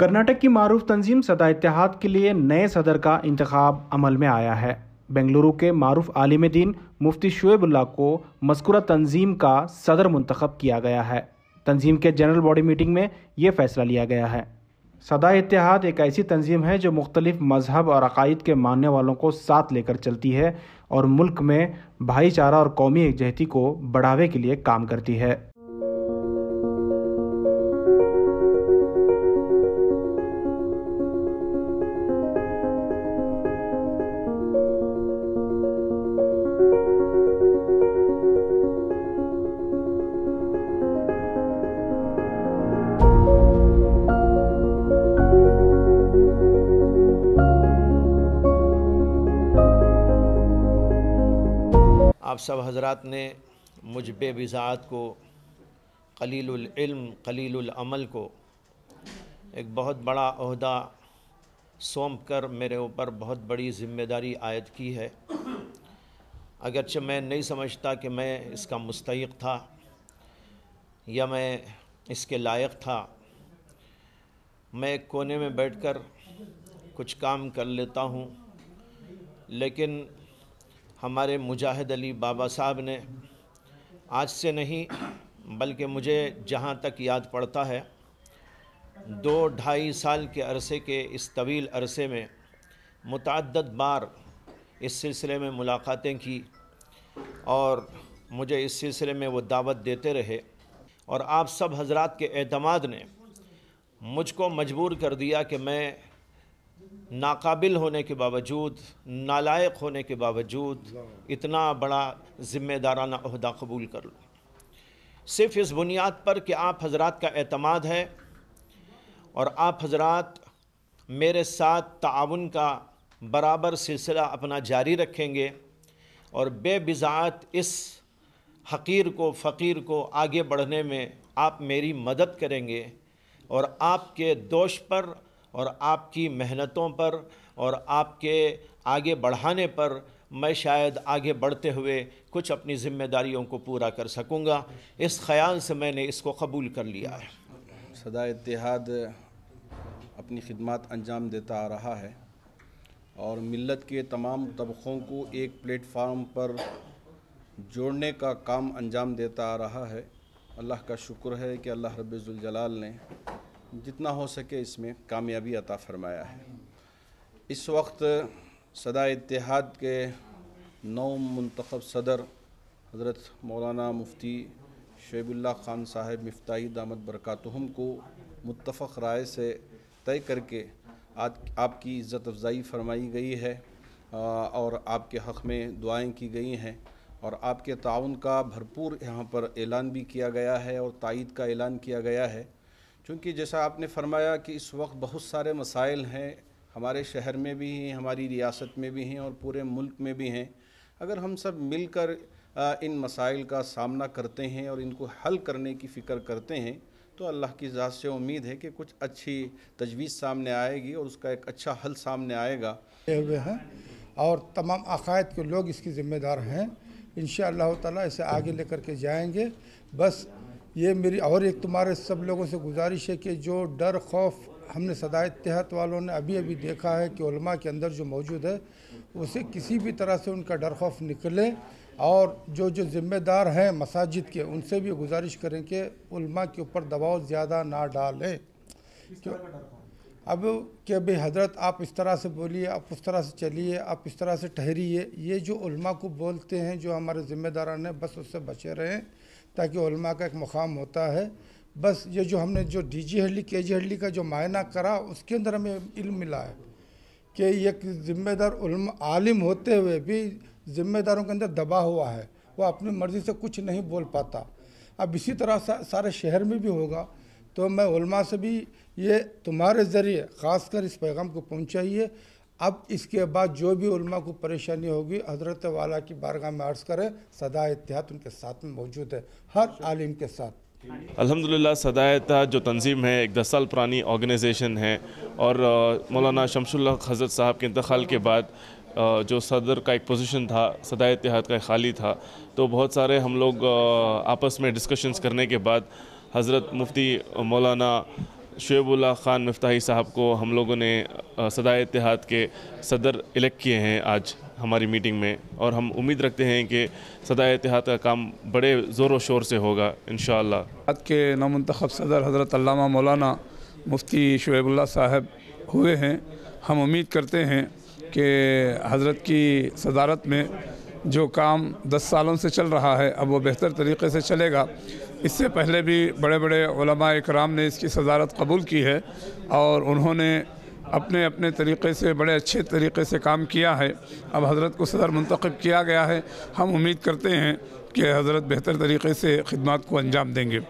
कर्नाटक की मरूफ तंजीम सदा इतिहाद के लिए नए सदर का इंतखब अमल में आया है बेंगलुरु के मारूफ आलिम दीन मुफ्ती शुएबुल्ला को मस्कुरा तंजीम का सदर मंतखब किया गया है तंजीम के जनरल बॉडी मीटिंग में ये फैसला लिया गया है सदा इतिहाद एक ऐसी तंजीम है जो मुख्तलिफ मजहब और अकायद के मानने वालों को साथ लेकर चलती है और मुल्क में भाईचारा और कौमी यकजहती को बढ़ावे के लिए काम करती है आप सब हजरत ने मुझ बेबिज़ात को कलीलम कलीलमल को एक बहुत बड़ा अहदा सौंप कर मेरे ऊपर बहुत बड़ी ज़िम्मेदारी आयद की है अगरचे मैं नहीं समझता कि मैं इसका मुस्तक था या मैं इसके लायक था मैं एक कोने में बैठकर कुछ काम कर लेता हूँ लेकिन हमारे मुजाहिद अली बाबा साहब ने आज से नहीं बल्कि मुझे जहाँ तक याद पड़ता है दो ढाई साल के अरसे के इस तवील अरसे में मुतद बार इस सिलसिले में मुलाकातें की और मुझे इस सिलसिले में वो दावत देते रहे और आप सब हजरात के अतमाद ने मुझको मजबूर कर दिया कि मैं नाकाबिल होने के बावजूद नालायक होने के बावजूद इतना बड़ा ज़िम्मेदाराना अहदा कबूल कर लो सिर्फ इस बुनियाद पर कि आप हजरात का अतमाद है और आप हजरात मेरे साथ ताउन का बराबर सिलसिला अपना जारी रखेंगे और बेबिज़ात इस हकीर को फ़कीर को आगे बढ़ने में आप मेरी मदद करेंगे और आपके दोष पर और आपकी मेहनतों पर और आपके आगे बढ़ाने पर मैं शायद आगे बढ़ते हुए कुछ अपनी ज़िम्मेदारियों को पूरा कर सकूँगा इस ख़याल से मैंने इसको कबूल कर लिया है सदा इतिहाद अपनी खिदमत अंजाम देता आ रहा है और मिलत के तमाम तबक़ों को एक प्लेटफार्म पर जोड़ने का काम अंजाम देता आ रहा है अल्लाह का शुक्र है कि अल्लाह रबीजुलजलाल ने जितना हो सके इसमें कामयाबी अता फरमाया है इस वक्त सदा इतिहाद के नौ मंतखब सदर हज़रत मौलाना मुफ्ती शेबुल्ला ख़ान साहब मफ्ताही दामद बरकतहम को मुतफ़ राय से तय करके आज आपकी इज़्ज़त अफजाई फरमाई गई है और आपके हक़ में दुआएं की गई हैं और आपके ताउन का भरपूर यहाँ पर ऐलान भी किया गया है और तइद का ऐलान किया गया है क्योंकि जैसा आपने फरमाया कि इस वक्त बहुत सारे मसाइल हैं हमारे शहर में भी हैं हमारी रियासत में भी हैं और पूरे मुल्क में भी हैं अगर हम सब मिलकर इन मसाइल का सामना करते हैं और इनको हल करने की फ़िक्र करते हैं तो अल्लाह की ज़ात से उम्मीद है कि कुछ अच्छी तजवीज़ सामने आएगी और उसका एक अच्छा हल सामने आएगा हैं और तमाम अकायद के लोग इसकी ज़िम्मेदार हैं इन ताला इसे आगे लेकर के जाएंगे बस ये मेरी और एक तुम्हारे सब लोगों से गुजारिश है कि जो डर खौफ हमने सदाए तहत वालों ने अभी अभी देखा है कि उलमा के अंदर जो मौजूद है उसे किसी भी तरह से उनका डर खौफ निकले और जो जो ज़िम्मेदार हैं मसाजिद के उनसे भी गुजारिश करें कि उलमा के ऊपर दबाव ज़्यादा ना डालें क्यों अब कि भाई हजरत आप इस तरह से बोलिए आप उस तरह से चलिए आप इस तरह से ठहरिए ये जो उलमा को बोलते हैं जो हमारे जिम्मेदार हैं बस उससे बचे रहें ताकि उलमा का एक मुकाम होता है बस ये जो हमने जो डी जी हडली के जी हडली का जो मायना करा उसके अंदर हमें इल्म मिला है कि एक ज़िम्मेदार आलिम होते हुए भी ज़िम्मेदारों के अंदर दबा हुआ है वह अपनी मर्ज़ी से कुछ नहीं बोल पाता अब इसी तरह सा, सारे शहर में भी होगा तो मैं उलमा से भी ये तुम्हारे ज़रिए ख़ासकर इस पैगाम को पहुँचाइए अब इसके बाद जो भी उल्मा को परेशानी होगी हजरत वाला की बारगाह में अर्ज़ करें सदा एहतियात उनके साथ में मौजूद है हर अच्छा। आलिम के साथ अल्हम्दुलिल्लाह सदायता जो तंजीम है एक दस साल पुरानी ऑर्गेनाइजेशन है और मौलाना शमशुल्ला हजरत साहब के इंतकाल के बाद जो सदर का एक पोजीशन था सदाए इतिहाद का खाली था तो बहुत सारे हम लोग आपस में डिस्कशंस करने के बाद हज़रत मुफ्ती मौलाना शुबुल्ला ख़ान मफ्ताही साहब को हम लोगों ने सदाए इतिहाद के सदर इलेक्ट किए हैं आज हमारी मीटिंग में और हम उम्मीद रखते हैं कि सदा इतिहाद का काम बड़े ज़ोर शोर से होगा इन शाद के नामतखब सदर हज़रत मौलाना मुफ्ती शुबुल्ला साहब हुए हैं हम उम्मीद करते हैं कि हज़रत की सदारत में जो काम 10 सालों से चल रहा है अब वो बेहतर तरीके से चलेगा इससे पहले भी बड़े बड़े कराम ने इसकी सदारत कबूल की है और उन्होंने अपने अपने तरीके से बड़े अच्छे तरीके से काम किया है अब हज़रत को सदर मंतखब किया गया है हम उम्मीद करते हैं कि हज़रत बेहतर तरीके से खिदमत को अंजाम देंगे